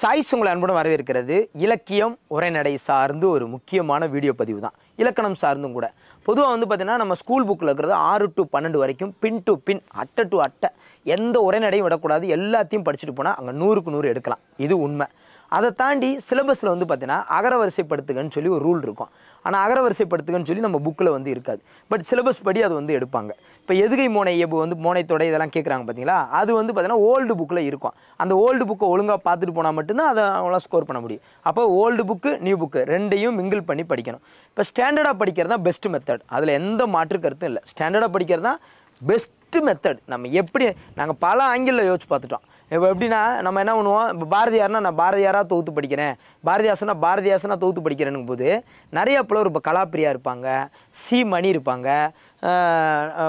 choice உங்களை அன்புடன் வரவேற்கிறது இலக்கியம் உரைநடை சார்ந்து ஒரு முக்கியமான வீடியோ பதிவு தான் இலக்கணம் சார்ந்தும் கூட பொதுவாக வந்து பார்த்தீங்கன்னா நம்ம ஸ்கூல் புக்கில் இருக்கிறது ஆறு டு பன்னெண்டு வரைக்கும் பின் டு பின் அட்டை டு அட்டை எந்த உரைநடையும் விடக்கூடாது எல்லாத்தையும் படிச்சுட்டு போனால் அங்கே நூறுக்கு நூறு எடுக்கலாம் இது உண்மை அதை தாண்டி சிலபஸில் வந்து பார்த்தீங்கன்னா அகரவரிசைப்படுத்துகன்னு சொல்லி ஒரு ரூல் இருக்கும் ஆனால் அகரவரிசைப்படுத்துகன்னு சொல்லி நம்ம புக்கில் வந்து இருக்காது பட் சிலபஸ் படி அது வந்து எடுப்பாங்க இப்போ எதுகை மோனை எபு வந்து மோனைத்தொடை இதெல்லாம் கேட்குறாங்க பார்த்தீங்களா அது வந்து பார்த்தீங்கன்னா ஓல்டு புக்கில் இருக்கும் அந்த ஓல்டு புக்கை ஒழுங்காக பார்த்துட்டு போனால் மட்டும்தான் அதை அவங்களாம் ஸ்கோர் பண்ண முடியும் அப்போ ஓல்டு புக்கு நியூ புக்கு ரெண்டையும் மிங்கிள் பண்ணி படிக்கணும் இப்போ ஸ்டாண்டர்டாக படிக்கிறது தான் பெஸ்ட் மெத்தட் அதில் எந்த மாற்று கருத்தும் இல்லை ஸ்டாண்டர்டாக படிக்கிறது தான் பெஸ்ட்டு மெத்தட் நம்ம எப்படி நாங்கள் பல ஆங்கிளில் யோசிச்சு பார்த்துட்டோம் இப்போ எப்படின்னா நம்ம என்ன பண்ணுவோம் இப்போ பாரதியார்னா நான் பாரதியாராக தொகுத்து படிக்கிறேன் பாரதியாசனா பாரதியாசனா தொகுத்து படிக்கிறேனுங்க போது நிறைய புலவர் இப்போ கலாப்பிரியா இருப்பாங்க சி மணி இருப்பாங்க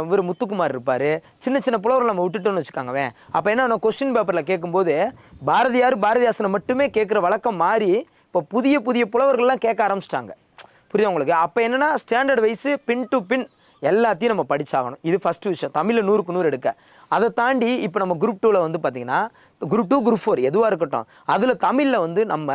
இவர் முத்துக்குமார் இருப்பார் சின்ன சின்ன புலவர்கள் நம்ம விட்டுட்டோன்னு வச்சுக்காங்கவேன் அப்போ என்ன கொஸ்டின் பேப்பரில் கேட்கும்போது பாரதியார் பாரதியாசனை மட்டுமே கேட்குற வழக்கம் மாறி இப்போ புதிய புதிய புலவர்கள்லாம் கேட்க ஆரம்பிச்சிட்டாங்க புரியுது உங்களுக்கு அப்போ என்னென்னா standard wise pin to pin எல்லாத்தையும் நம்ம படித்தாகணும் இது ஃபஸ்ட்டு விஷயம் தமிழில் நூறுக்கு நூறு எடுக்க அதை தாண்டி இப்போ நம்ம குரூப் டூவில் வந்து பார்த்திங்கன்னா குரூப் டூ குரூப் ஃபோர் எதுவாக இருக்கட்டும் அதில் தமிழில் வந்து நம்ம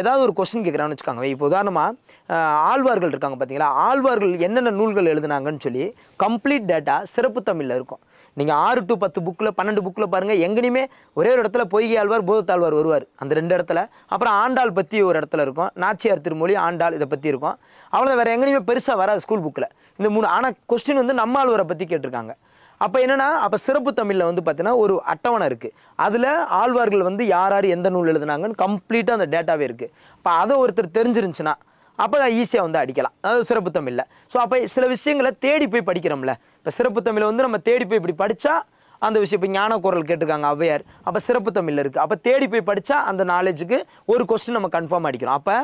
ஏதாவது ஒரு கொஸ்டின் கேட்குறான்னு வச்சுக்கோங்க இப்போ உதாரணமாக ஆழ்வார்கள் இருக்காங்க பார்த்தீங்களா ஆழ்வார்கள் என்னென்ன நூல்கள் எழுதுனாங்கன்னு சொல்லி கம்ப்ளீட் டேட்டா சிறப்பு தமிழில் இருக்கும் நீங்கள் ஆறு டு பத்து புக்கில் பன்னெண்டு புக்கில் பாருங்கள் எங்கேயுமே ஒரே ஒரு இடத்துல பொய்கை ஆழ்வார் போதத்தாழ்வார் வருவார் அந்த ரெண்டு இடத்துல அப்புறம் ஆண்டாள் பற்றி ஒரு இடத்துல இருக்கும் நாச்சியார் திருமொழி ஆண்டாள் இதை பற்றி இருக்கும் அவ்வளோ வேறு எங்கேயுமே பெருசாக வராது ஸ்கூல் புக்கில் இந்த மூணு ஆனால் கொஸ்டின் வந்து நம்மாழ்வரை பற்றி கேட்டிருக்காங்க அப்போ என்னென்னா அப்போ சிறப்பு தமிழில் வந்து பார்த்தீங்கன்னா ஒரு அட்டவணை இருக்குது அதில் ஆழ்வார்கள் வந்து யார் யார் எந்த நூல் எழுதுனாங்கன்னு கம்ப்ளீட்டாக அந்த டேட்டாவே இருக்குது இப்போ அதை ஒருத்தர் தெரிஞ்சிருந்துச்சுன்னா அப்போ தான் ஈஸியாக வந்து அடிக்கலாம் அதாவது சிறப்பு தமிழில் ஸோ அப்போ சில விஷயங்களை தேடி போய் படிக்கிறோம்ல இப்போ சிறப்பு தமிழை வந்து நம்ம தேடி போய் இப்படி படித்தா அந்த விஷயம் இப்போ ஞான குரல் கேட்டிருக்காங்க அவ்வையார் அப்போ சிறப்பு தமிழில் இருக்குது அப்போ தேடி போய் படித்தா அந்த நாலேஜுக்கு ஒரு கொஸ்டின் நம்ம கன்ஃபார்ம் அடிக்கிறோம் அப்போ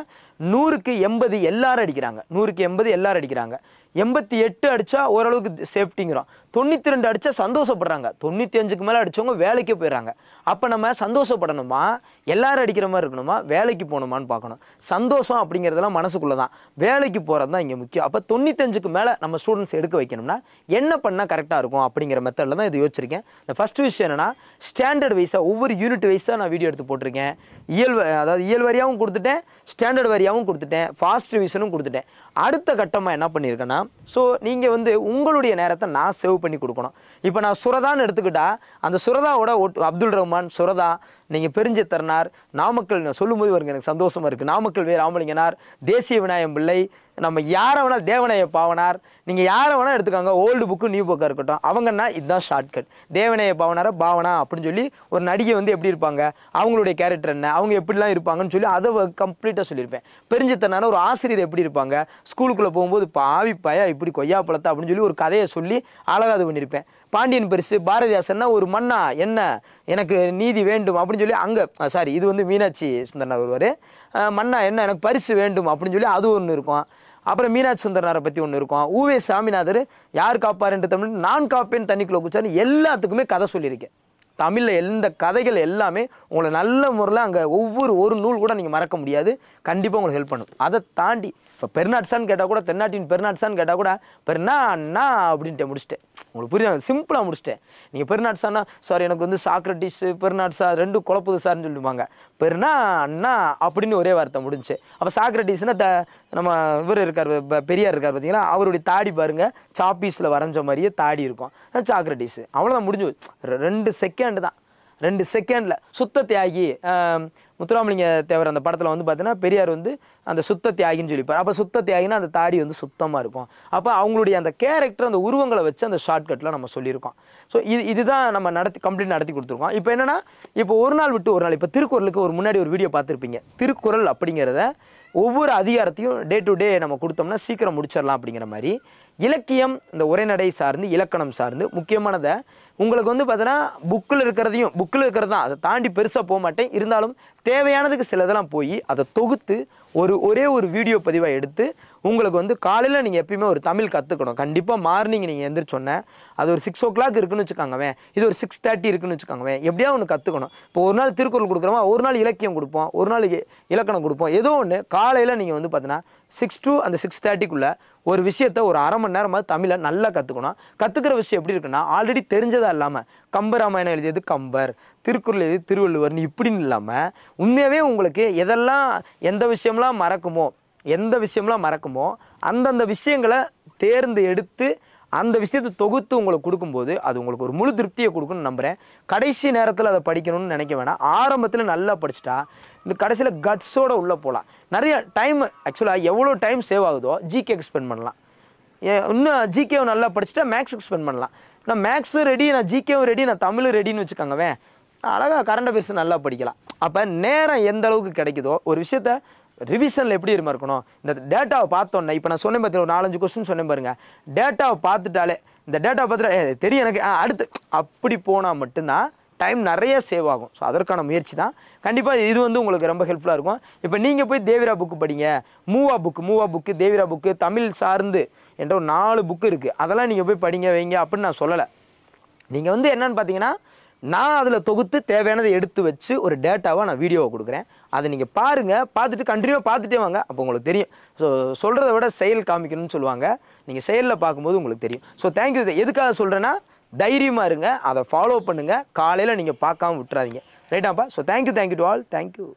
நூறுக்கு எண்பது எல்லாரும் அடிக்கிறாங்க நூறுக்கு எண்பது எல்லாரும் அடிக்கிறாங்க எண்பத்தி எட்டு அடித்தா ஓரளவுக்கு சேஃப்டிங்கிறோம் தொண்ணூற்றி ரெண்டு அடித்தா சந்தோஷப்படுறாங்க தொண்ணூற்றி அஞ்சுக்கு மேலே அடித்தவங்க வேலைக்கு போயிடறாங்க அப்போ நம்ம சந்தோஷப்படணுமா எல்லாரும் அடிக்கிற மாதிரி இருக்கணுமா வேலைக்கு போகணுமான்னு பார்க்கணும் சந்தோஷம் அப்படிங்கிறதெல்லாம் மனசுக்குள்ளே தான் வேலைக்கு போகிறது தான் இங்கே முக்கியம் அப்போ தொண்ணூத்தஞ்சுக்கு மேலே நம்ம ஸ்டூடெண்ட்ஸ் எடுக்க வைக்கணும்னா என்ன பண்ணால் கரெக்டாக இருக்கும் அப்படிங்கிற மெத்தடில் தான் இது யோசிச்சிருக்கேன் இந்த ஃபஸ்ட் விஷயம் என்னென்னா ஸ்டாண்டர்ட் வைஸாக ஒவ்வொரு யூனிட் வைஸாக நான் வீடியோ எடுத்து போட்டிருக்கேன் இயல் அதாவது இயல் வரியாகவும் கொடுத்துட்டேன் ஸ்டாண்டர்ட் வரியாகவும் கொடுத்துட்டேன் ஃபாஸ்ட் ரிவிஷனும் கொடுத்துட்டேன் அடுத்த கட்டமாக என்ன பண்ணியிருக்கேன்னா தான் ஸோ நீங்கள் வந்து உங்களுடைய நேரத்தை நான் சேவ் பண்ணி கொடுக்கணும் இப்போ நான் சுரதான்னு எடுத்துக்கிட்டால் அந்த சுரதாவோட ஒட் அப்துல் ரஹ்மான் சுரதா நீங்கள் பிரிஞ்சு தரனார் நாமக்கல் சொல்லும்போது வருங்க எனக்கு சந்தோஷமாக இருக்குது நாமக்கல் வே ராமலிங்கனார் தேசிய விநாயகம் பிள்ளை நம்ம யாரை வேணால் தேவநாய பாவனார் நீங்கள் யாரை வேணால் எடுத்துக்காங்க ஓல்டு புக்கு நியூ புக்காக இருக்கட்டும் அவங்கன்னா இதுதான் ஷார்ட்கட் தேவநாய பாவனார பாவனா அப்படின்னு சொல்லி ஒரு நடிகை வந்து எப்படி இருப்பாங்க அவங்களுடைய கேரக்டர் என்ன அவங்க எப்படிலாம் இருப்பாங்கன்னு சொல்லி அதை கம்ப்ளீட்டாக சொல்லியிருப்பேன் பெருஞ்சத்தனால ஒரு ஆசிரியர் எப்படி இருப்பாங்க ஸ்கூலுக்குள்ளே போகும்போது பாவி பாயா இப்படி கொய்யா பழத்தா அப்படின்னு சொல்லி ஒரு கதையை சொல்லி அழகாக அது பண்ணியிருப்பேன் பாண்டியன் பரிசு பாரதிதாசன்னா ஒரு மன்னா என்ன எனக்கு நீதி வேண்டும் அப்படின்னு அப்படின்னு சொல்லி அங்கே சாரி இது வந்து மீனாட்சி சுந்தரனார் வருவார் மன்னா என்ன எனக்கு பரிசு வேண்டும் அப்படின்னு சொல்லி அது ஒன்று இருக்கும் அப்புறம் மீனாட்சி சுந்தரனாரை பற்றி ஒன்று இருக்கும் ஊவே சாமிநாதர் யார் காப்பார் என்று தமிழ் நான் காப்பேன் தண்ணிக்குள்ளே குச்சான்னு எல்லாத்துக்குமே கதை சொல்லியிருக்கேன் தமிழில் எந்த கதைகள் எல்லாமே உங்களை நல்ல முறையில் அங்கே ஒவ்வொரு ஒரு நூல் கூட நீங்கள் மறக்க முடியாது கண்டிப்பாக உங்களுக்கு ஹெல்ப் பண்ணும் அதை தாண்டி இப்போ பெருநாட்சான்னு கேட்டால் கூட தென்னாட்டின் பெருநாட்சான்னு கேட்டால் கூட அண்ணா அப்படின்ட்டு முடிச்சிட்டேன் உங்களுக்கு புரியாது சிம்பிளாக முடிச்சிட்டேன் நீங்கள் பெருநாட்சான்னா சார் எனக்கு வந்து சாக்ரட்டிஸு பெருநாட்சா ரெண்டும் குழப்புது சார்னு சொல்லுவாங்க பெருனா அண்ணா அப்படின்னு ஒரே வார்த்தை முடிஞ்சு அப்போ சாக்ரட்டிஸ்னால் த நம்ம இவர் இருக்கார் பெரியார் இருக்கார் பார்த்தீங்கன்னா அவருடைய தாடி பாருங்கள் சாப்பீஸில் வரைஞ்ச மாதிரியே தாடி இருக்கும் சாக்ரட்டிஸு அவ்வளோதான் முடிஞ்சு ரெண்டு செகண்ட் செகண்ட் தான் ரெண்டு செகண்டில் சுத்த தியாகி முத்துராமலிங்க தேவர் அந்த படத்தில் வந்து பார்த்தீங்கன்னா பெரியார் வந்து அந்த சுத்த தியாகின்னு சொல்லிப்பார் அப்போ சுத்த தியாகினா அந்த தாடி வந்து சுத்தமாக இருக்கும் அப்போ அவங்களுடைய அந்த கேரக்டர் அந்த உருவங்களை வச்சு அந்த ஷார்ட்கட்டில் நம்ம சொல்லியிருக்கோம் ஸோ இது இதுதான் நம்ம நடத்தி கம்ப்ளீட் நடத்தி கொடுத்துருக்கோம் இப்போ என்னென்னா இப்போ ஒரு நாள் விட்டு ஒரு நாள் இப்போ திருக்குறளுக்கு ஒரு முன்னாடி ஒரு வீடியோ பார்த்துருப்பீங்க திருக்குறள் அப்படிங்கிறத ஒவ்வொரு அதிகாரத்தையும் டே டு டே நம்ம கொடுத்தோம்னா சீக்கிரம் முடிச்சிடலாம் அப்படிங்கிற மாதிரி இலக்கியம் இந்த உரைநடை சார்ந்து இலக்கணம் சார்ந்து முக்கியமானதை உங்களுக்கு வந்து பார்த்தீங்கன்னா புக்கில் இருக்கிறதையும் புக்கில் இருக்கிறது தான் அதை தாண்டி பெருசாக போக மாட்டேன் இருந்தாலும் தேவையானதுக்கு சிலதெல்லாம் போய் அதை தொகுத்து ஒரு ஒரே ஒரு வீடியோ பதிவாக எடுத்து உங்களுக்கு வந்து காலையில் நீங்கள் எப்பயுமே ஒரு தமிழ் கற்றுக்கணும் கண்டிப்பாக மார்னிங் நீங்கள் எந்திரிச்சோன்னே அது ஒரு சிக்ஸ் ஓ கிளாக் இருக்குன்னு வச்சுக்காங்கவேன் இது ஒரு சிக்ஸ் தேர்ட்டி இருக்குன்னு வச்சுக்காங்கவேன் எப்படியா ஒன்று கற்றுக்கணும் இப்போ ஒரு நாள் திருக்குறள் கொடுக்குறோமா ஒரு நாள் இலக்கியம் கொடுப்போம் ஒரு நாள் இலக்கணம் கொடுப்போம் ஏதோ ஒன்று காலையில் நீங்கள் வந்து பார்த்தீங்கன்னா சிக்ஸ் டூ அந்த சிக்ஸ் தேர்ட்டிக்குள்ளே ஒரு விஷயத்த ஒரு அரை மணி நேரமாவது தமிழை நல்லா கற்றுக்கணும் கற்றுக்கிற விஷயம் எப்படி இருக்குன்னா ஆல்ரெடி தெரிஞ்சதாக இல்லாமல் கம்பராமாயணம் எழுதியது கம்பர் திருக்குறள் எழுதியது திருவள்ளுவர்னு இப்படின்னு இல்லாமல் உண்மையாகவே உங்களுக்கு எதெல்லாம் எந்த விஷயம்லாம் எதெல்லாம் மறக்குமோ எந்த விஷயம்லாம் மறக்குமோ அந்தந்த விஷயங்களை தேர்ந்து எடுத்து அந்த விஷயத்தை தொகுத்து உங்களுக்கு கொடுக்கும்போது அது உங்களுக்கு ஒரு முழு திருப்தியை கொடுக்குன்னு நம்புகிறேன் கடைசி நேரத்தில் அதை படிக்கணும்னு நினைக்க வேணாம் ஆரம்பத்தில் நல்லா படிச்சுட்டா இந்த கடைசியில் கட்ஸோடு உள்ளே போகலாம் நிறைய டைம் ஆக்சுவலாக எவ்வளோ டைம் சேவ் ஆகுதோ ஜிகேக்கு ஸ்பெண்ட் பண்ணலாம் இன்னும் ஜிகேவை நல்லா படிச்சுட்டா மேக்ஸுக்கு ஸ்பெண்ட் பண்ணலாம் நான் மேக்ஸும் ரெடி நான் ஜிகேவும் ரெடி நான் தமிழும் ரெடின்னு வச்சுக்கோங்கவேன் அழகாக கரண்ட் அஃபேர்ஸ் நல்லா படிக்கலாம் அப்போ நேரம் எந்த அளவுக்கு கிடைக்குதோ ஒரு விஷயத்த ரிவிஷனில் எப்படி இருமா இருக்கணும் இந்த டேட்டாவை பார்த்தோன்னே இப்போ நான் சொன்னேன் பார்த்து ஒரு நாலஞ்சு கொஸ்டின் சொன்னேன் பாருங்க டேட்டாவை பார்த்துட்டாலே இந்த டேட்டா பார்த்துட்டு தெரியும் எனக்கு அடுத்து அப்படி போனால் மட்டும்தான் டைம் நிறைய சேவ் ஆகும் ஸோ அதற்கான முயற்சி தான் கண்டிப்பாக இது வந்து உங்களுக்கு ரொம்ப ஹெல்ப்ஃபுல்லாக இருக்கும் இப்போ நீங்கள் போய் தேவிரா புக்கு படிங்க மூவா புக்கு மூவா புக்கு தேவிரா புக்கு தமிழ் சார்ந்து என்ற ஒரு நாலு புக்கு இருக்குது அதெல்லாம் நீங்கள் போய் படிங்க வைங்க அப்படின்னு நான் சொல்லலை நீங்கள் வந்து என்னென்னு பார்த்தீங்கன்னா நான் அதில் தொகுத்து தேவையானதை எடுத்து வச்சு ஒரு டேட்டாவாக நான் வீடியோவை கொடுக்குறேன் அதை நீங்கள் பாருங்கள் பார்த்துட்டு கண்டினியூவாக பார்த்துட்டே வாங்க அப்போ உங்களுக்கு தெரியும் ஸோ சொல்கிறத விட செயல் காமிக்கணும்னு சொல்லுவாங்க நீங்கள் செயலில் பார்க்கும்போது உங்களுக்கு தெரியும் ஸோ தேங்க்யூ எதுக்காக சொல்கிறேன்னா தைரியமாக இருங்க அதை ஃபாலோ பண்ணுங்கள் காலையில் நீங்கள் பார்க்காம விட்டுறாதீங்க ரைட்டாப்பா so thank you thank you to all thank you